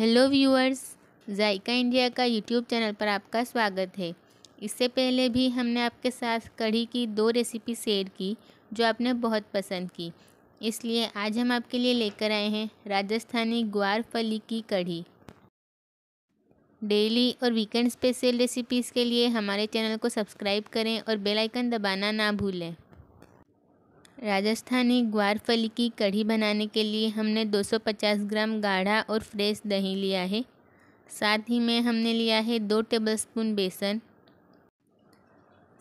hello viewers Zaika India का YouTube channel पर आपका स्वागत है इससे पहले भी हमने आपके साथ कढ़ी की दो रेसिपी शेयर की जो आपने बहुत पसंद की इसलिए आज हम आपके लिए लेकर आए हैं राजस्थानी ग्वार फली की कढ़ी डेली और वीकेंड स्पेशल रेसिपीज़ के लिए हमारे चैनल को सब्सक्राइब करें और बेलाइकन दबाना ना भूलें राजस्थानी ग्वारफली की कढ़ी बनाने के लिए हमने 250 ग्राम गाढ़ा और फ्रेश दही लिया है साथ ही में हमने लिया है दो टेबलस्पून बेसन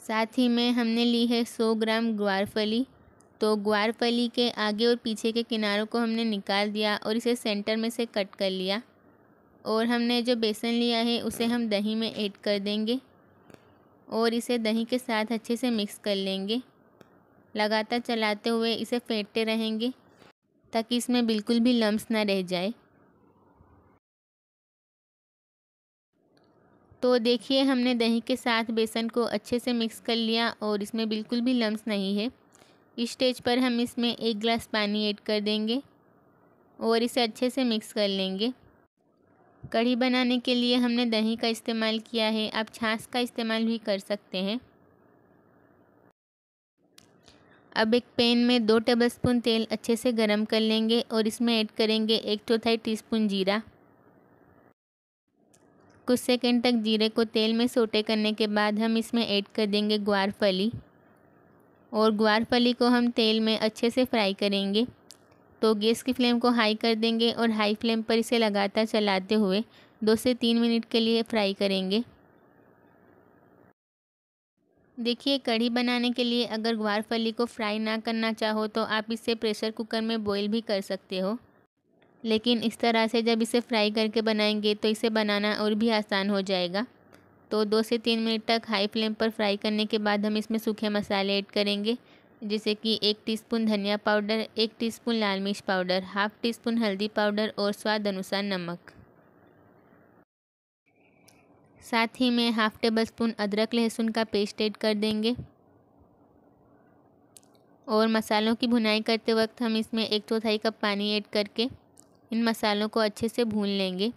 साथ ही में हमने ली है 100 ग्राम ग्वारफली तो ग्वारफली के आगे और पीछे के किनारों को हमने निकाल दिया और इसे सेंटर में से कट कर लिया और हमने जो बेसन लिया है उसे हम दही में ऐड कर देंगे और इसे दही के साथ अच्छे से मिक्स कर लेंगे लगातार चलाते हुए इसे फेंटते रहेंगे ताकि इसमें बिल्कुल भी लम्स ना रह जाए तो देखिए हमने दही के साथ बेसन को अच्छे से मिक्स कर लिया और इसमें बिल्कुल भी लम्स नहीं है इस स्टेज पर हम इसमें एक ग्लास पानी ऐड कर देंगे और इसे अच्छे से मिक्स कर लेंगे कढ़ी बनाने के लिए हमने दही का इस्तेमाल किया है आप छाछ का इस्तेमाल भी कर सकते हैं अब एक पैन में दो टेबलस्पून तेल अच्छे से गरम कर लेंगे और इसमें ऐड करेंगे एक चौथाई टीस्पून जीरा कुछ सेकंड तक जीरे को तेल में सोटे करने के बाद हम इसमें ऐड कर देंगे ग्वार फली और ग्वार फली को हम तेल में अच्छे से फ्राई करेंगे तो गैस की फ्लेम को हाई कर देंगे और हाई फ्लेम पर इसे लगातार चलाते हुए दो से तीन मिनट के लिए फ्राई करेंगे देखिए कढ़ी बनाने के लिए अगर ग्वार फली को फ्राई ना करना चाहो तो आप इसे प्रेशर कुकर में बॉईल भी कर सकते हो लेकिन इस तरह से जब इसे फ्राई करके बनाएंगे तो इसे बनाना और भी आसान हो जाएगा तो दो से तीन मिनट तक हाई फ्लेम पर फ्राई करने के बाद हम इसमें सूखे मसाले ऐड करेंगे जैसे कि एक टीस्पून धनिया पाउडर एक टीस्पून लाल मिर्च पाउडर हाफ टी स्पून हल्दी पाउडर और स्वाद अनुसार नमक साथ ही में हाफ़ टेबल स्पून अदरक लहसुन का पेस्ट ऐड कर देंगे और मसालों की भुनाई करते वक्त हम इसमें एक चौथाई कप पानी ऐड करके इन मसालों को अच्छे से भून लेंगे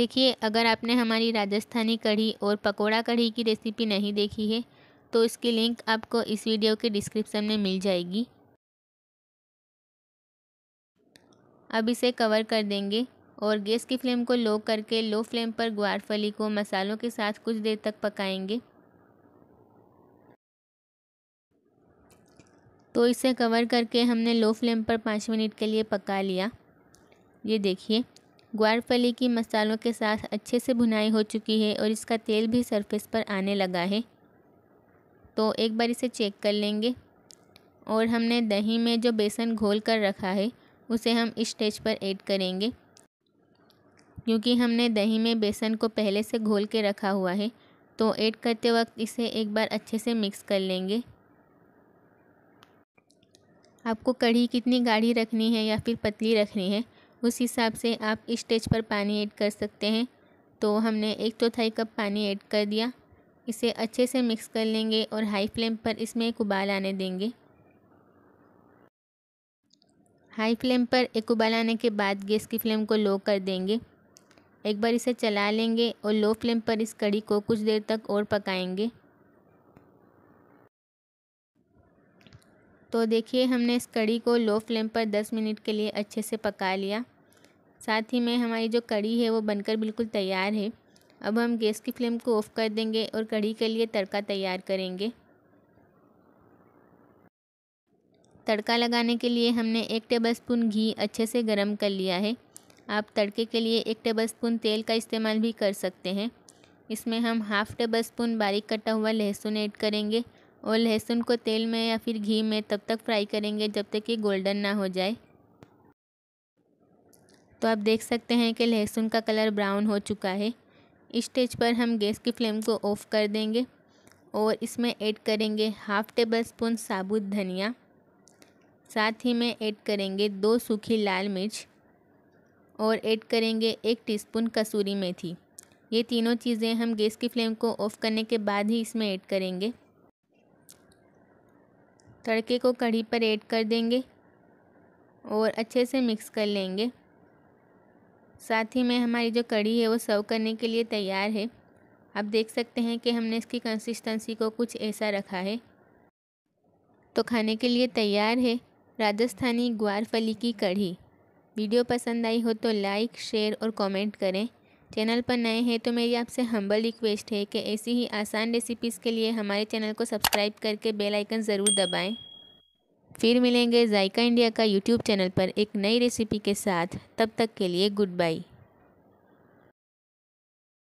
देखिए अगर आपने हमारी राजस्थानी कढ़ी और पकोड़ा कढ़ी की रेसिपी नहीं देखी है तो इसकी लिंक आपको इस वीडियो के डिस्क्रिप्शन में मिल जाएगी अब इसे कवर कर देंगे और गैस की फ्लेम को लो करके लो फ्लेम पर ग्वारफली को मसालों के साथ कुछ देर तक पकाएंगे तो इसे कवर करके हमने लो फ्लेम पर पाँच मिनट के लिए पका लिया ये देखिए ग्वारफली की मसालों के साथ अच्छे से भुनाई हो चुकी है और इसका तेल भी सरफेस पर आने लगा है तो एक बार इसे चेक कर लेंगे और हमने दही में जो बेसन घोल कर रखा है उसे हम इस स्टेज पर ऐड करेंगे क्योंकि हमने दही में बेसन को पहले से घोल के रखा हुआ है तो ऐड करते वक्त इसे एक बार अच्छे से मिक्स कर लेंगे आपको कढ़ी कितनी गाढ़ी रखनी है या फिर पतली रखनी है उस हिसाब से आप इस स्टेज पर पानी ऐड कर सकते हैं तो हमने एक चौथाई कप पानी ऐड कर दिया इसे अच्छे से मिक्स कर लेंगे और हाई फ्लेम पर इसमें एक उबाल आने देंगे हाई फ्लेम पर एक उबाल आने के बाद गैस की फ्लेम को लो कर देंगे एक बार इसे चला लेंगे और लो फ्लेम पर इस कड़ी को कुछ देर तक और पकाएंगे तो देखिए हमने इस कड़ी को लो फ्लेम पर 10 मिनट के लिए अच्छे से पका लिया साथ ही में हमारी जो कड़ी है वो बनकर बिल्कुल तैयार है अब हम गैस की फ्लेम को ऑफ़ कर देंगे और कड़ी के लिए तड़का तैयार करेंगे तड़का लगाने के लिए हमने एक टेबलस्पून घी अच्छे से गरम कर लिया है आप तड़के के लिए एक टेबल स्पून तेल का इस्तेमाल भी कर सकते हैं इसमें हम हाफ़ टेबल स्पून बारीक कटा हुआ लहसुन ऐड करेंगे और लहसुन को तेल में या फिर घी में तब तक फ्राई करेंगे जब तक कि गोल्डन ना हो जाए तो आप देख सकते हैं कि लहसुन का कलर ब्राउन हो चुका है इस स्टेज पर हम गैस की फ्लेम को ऑफ़ कर देंगे और इसमें ऐड करेंगे हाफ़ टेबल स्पून साबुत धनिया साथ ही में ऐड करेंगे दो सूखी लाल मिर्च और ऐड करेंगे एक टीस्पून कसूरी मेथी ये तीनों चीज़ें हम गैस की फ्लेम को ऑफ़ करने के बाद ही इसमें ऐड करेंगे तड़के को कढ़ी पर ऐड कर देंगे और अच्छे से मिक्स कर लेंगे साथ ही में हमारी जो कढ़ी है वो सर्व करने के लिए तैयार है आप देख सकते हैं कि हमने इसकी कंसिस्टेंसी को कुछ ऐसा रखा है तो खाने के लिए तैयार है राजस्थानी ग्वार फली की कढ़ी वीडियो पसंद आई हो तो लाइक शेयर और कमेंट करें चैनल पर नए हैं तो मेरी आपसे हम्बल रिक्वेस्ट है कि ऐसी ही आसान रेसिपीज़ के लिए हमारे चैनल को सब्सक्राइब करके बेल आइकन ज़रूर दबाएं फिर मिलेंगे जायका इंडिया का यूट्यूब चैनल पर एक नई रेसिपी के साथ तब तक के लिए गुड बाई